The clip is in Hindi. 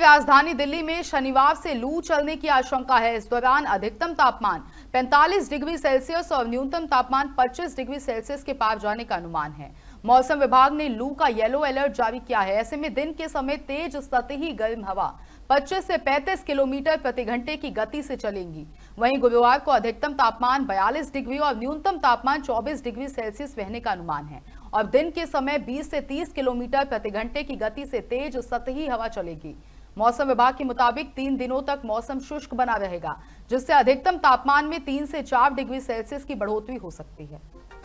राजधानी दिल्ली में शनिवार से लू चलने की आशंका है इस दौरान अधिकतम तापमान 45 डिग्री सेल्सियस और न्यूनतम तापमान 25 डिग्री सेल्सियस के पार जाने का अनुमान है मौसम विभाग ने लू का येलो अलर्ट जारी किया है ऐसे में दिन के समय तेज सतही गर्म हवा 25 से 35 किलोमीटर प्रति घंटे की गति से चलेंगी वहीं गुरुवार को अधिकतम तापमान 42 डिग्री और न्यूनतम तापमान 24 डिग्री सेल्सियस रहने का अनुमान है और दिन के समय 20 से 30 किलोमीटर प्रति घंटे की गति से तेज सतही हवा चलेगी मौसम विभाग के मुताबिक तीन दिनों तक मौसम शुष्क बना रहेगा जिससे अधिकतम तापमान में तीन से चार डिग्री सेल्सियस की बढ़ोतरी हो सकती है